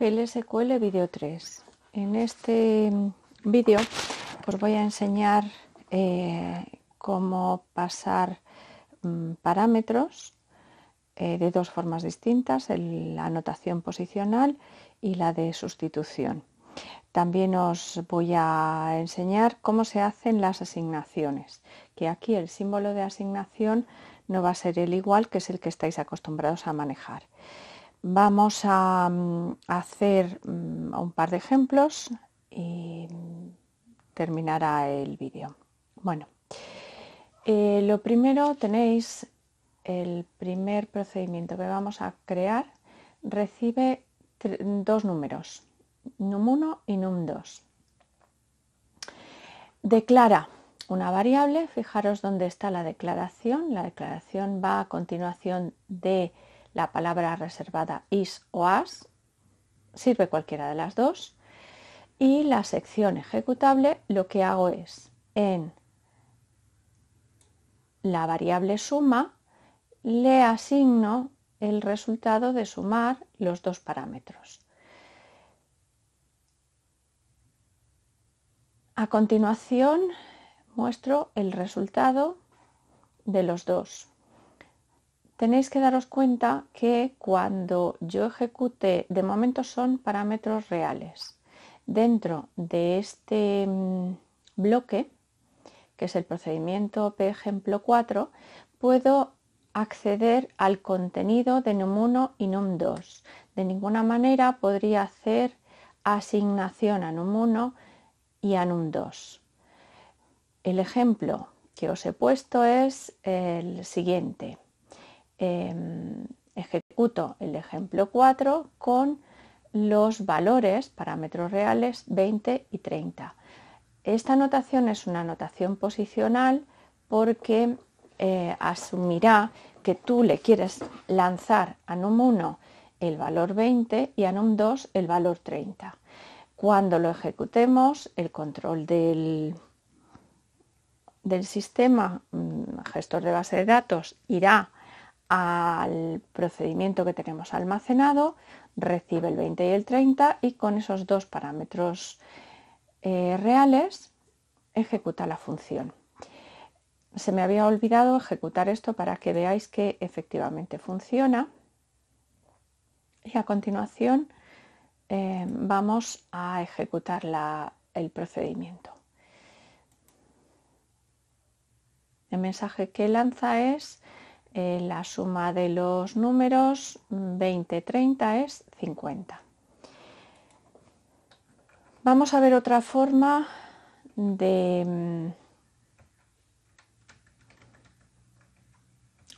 PLSQL Video 3. En este vídeo os voy a enseñar eh, cómo pasar mm, parámetros eh, de dos formas distintas, la anotación posicional y la de sustitución. También os voy a enseñar cómo se hacen las asignaciones, que aquí el símbolo de asignación no va a ser el igual que es el que estáis acostumbrados a manejar. Vamos a mm, hacer mm, un par de ejemplos y terminará el vídeo. Bueno, eh, lo primero tenéis el primer procedimiento que vamos a crear recibe dos números, num1 y num2. Declara una variable, fijaros dónde está la declaración, la declaración va a continuación de la palabra reservada is o as, sirve cualquiera de las dos, y la sección ejecutable lo que hago es en la variable suma le asigno el resultado de sumar los dos parámetros. A continuación muestro el resultado de los dos tenéis que daros cuenta que cuando yo ejecute, de momento son parámetros reales. Dentro de este mm, bloque, que es el procedimiento P ejemplo 4, puedo acceder al contenido de num1 y num2. De ninguna manera podría hacer asignación a num1 y a num2. El ejemplo que os he puesto es el siguiente. Em, ejecuto el ejemplo 4 con los valores parámetros reales 20 y 30. Esta notación es una notación posicional porque eh, asumirá que tú le quieres lanzar a num1 el valor 20 y a num2 el valor 30. Cuando lo ejecutemos, el control del, del sistema, mm, gestor de base de datos, irá al procedimiento que tenemos almacenado, recibe el 20 y el 30 y con esos dos parámetros eh, reales ejecuta la función. Se me había olvidado ejecutar esto para que veáis que efectivamente funciona. Y a continuación eh, vamos a ejecutar el procedimiento. El mensaje que lanza es eh, la suma de los números 20-30 es 50. Vamos a ver otra forma de... Mm,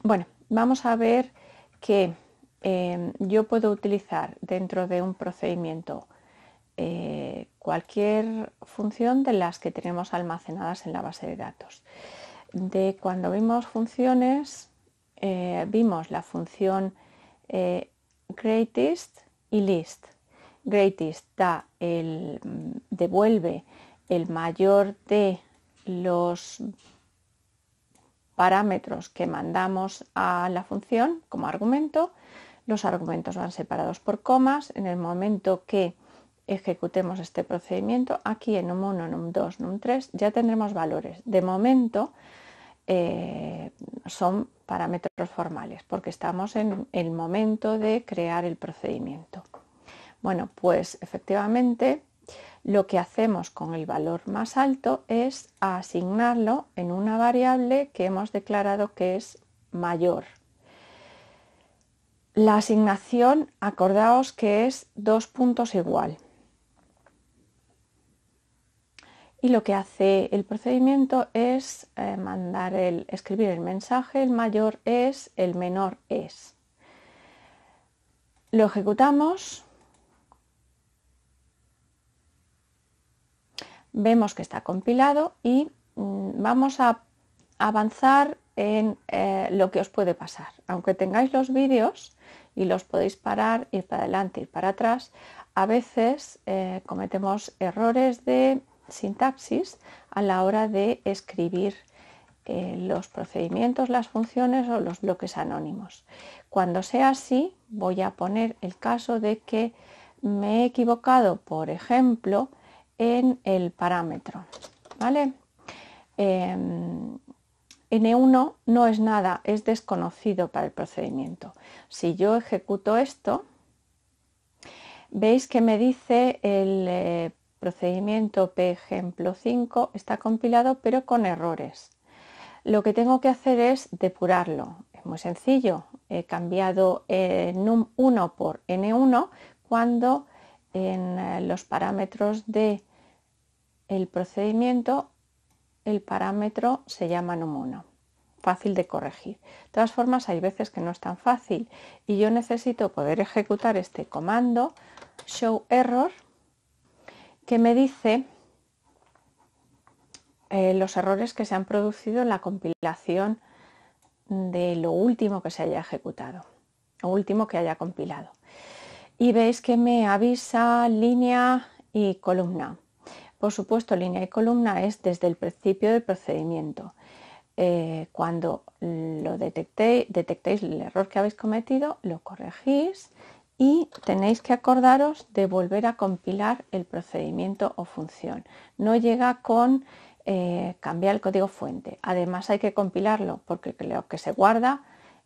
bueno, vamos a ver que eh, yo puedo utilizar dentro de un procedimiento eh, cualquier función de las que tenemos almacenadas en la base de datos. De cuando vimos funciones, eh, vimos la función eh, greatest y list Greatest mm, devuelve el mayor de los parámetros que mandamos a la función como argumento. Los argumentos van separados por comas. En el momento que ejecutemos este procedimiento, aquí en num1, num2, num3, ya tendremos valores. De momento, eh, son parámetros formales, porque estamos en el momento de crear el procedimiento. Bueno, pues efectivamente lo que hacemos con el valor más alto es asignarlo en una variable que hemos declarado que es mayor. La asignación, acordaos que es dos puntos igual. y lo que hace el procedimiento es eh, mandar el, escribir el mensaje, el mayor es, el menor es. Lo ejecutamos, vemos que está compilado y mm, vamos a avanzar en eh, lo que os puede pasar. Aunque tengáis los vídeos y los podéis parar, ir para adelante, y para atrás, a veces eh, cometemos errores de sintaxis a la hora de escribir eh, los procedimientos, las funciones o los bloques anónimos. Cuando sea así, voy a poner el caso de que me he equivocado, por ejemplo, en el parámetro. ¿Vale? Em, N1 no es nada, es desconocido para el procedimiento. Si yo ejecuto esto, veis que me dice el eh, procedimiento P ejemplo 5 está compilado pero con errores. Lo que tengo que hacer es depurarlo. Es muy sencillo. He cambiado num1 por n1 cuando en eh, los parámetros de el procedimiento el parámetro se llama num1 fácil de corregir. De todas formas, hay veces que no es tan fácil y yo necesito poder ejecutar este comando show error que me dice eh, los errores que se han producido en la compilación de lo último que se haya ejecutado, lo último que haya compilado. Y veis que me avisa línea y columna. Por supuesto, línea y columna es desde el principio del procedimiento. Eh, cuando lo detectéis el error que habéis cometido, lo corregís y tenéis que acordaros de volver a compilar el procedimiento o función. No llega con eh, cambiar el código fuente. Además hay que compilarlo porque lo que se guarda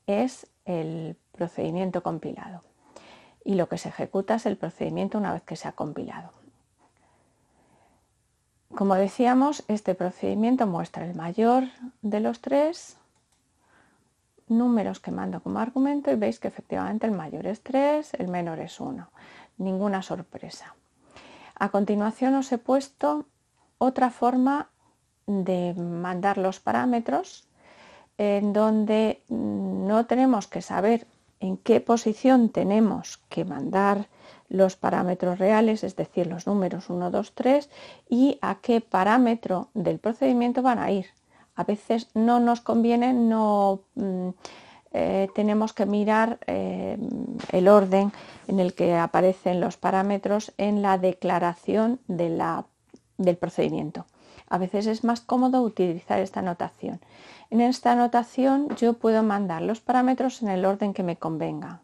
es el procedimiento compilado y lo que se ejecuta es el procedimiento una vez que se ha compilado. Como decíamos, este procedimiento muestra el mayor de los tres números que mando como argumento y veis que efectivamente el mayor es 3, el menor es 1. Ninguna sorpresa. A continuación os he puesto otra forma de mandar los parámetros en donde mm, no tenemos que saber en qué posición tenemos que mandar los parámetros reales, es decir, los números 1, 2, 3 y a qué parámetro del procedimiento van a ir a veces no nos conviene, no mm, eh, tenemos que mirar eh, el orden en el que aparecen los parámetros en la declaración del procedimiento. A veces es más cómodo utilizar esta anotación. En esta anotación yo puedo mandar los parámetros en el orden que me convenga.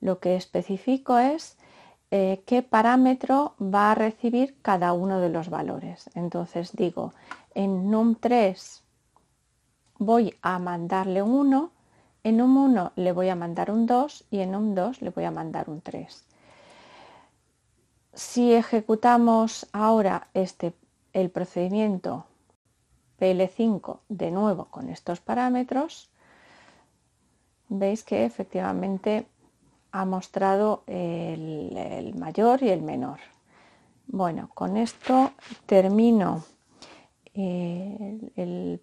Lo que especifico es eh, qué parámetro va a recibir cada uno de los valores. Entonces digo, en num3 voy a mandarle un 1, en un 1 le voy a mandar un 2 y en un 2 le voy a mandar un 3. Si ejecutamos ahora este, el procedimiento PL5 de nuevo con estos parámetros, veis que efectivamente ha mostrado el, mayor y el menor. Bueno, con esto termino eh, el, el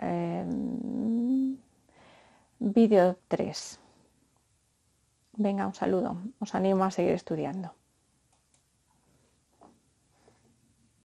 Em, vídeo 3. Venga, un saludo. Os animo a seguir estudiando.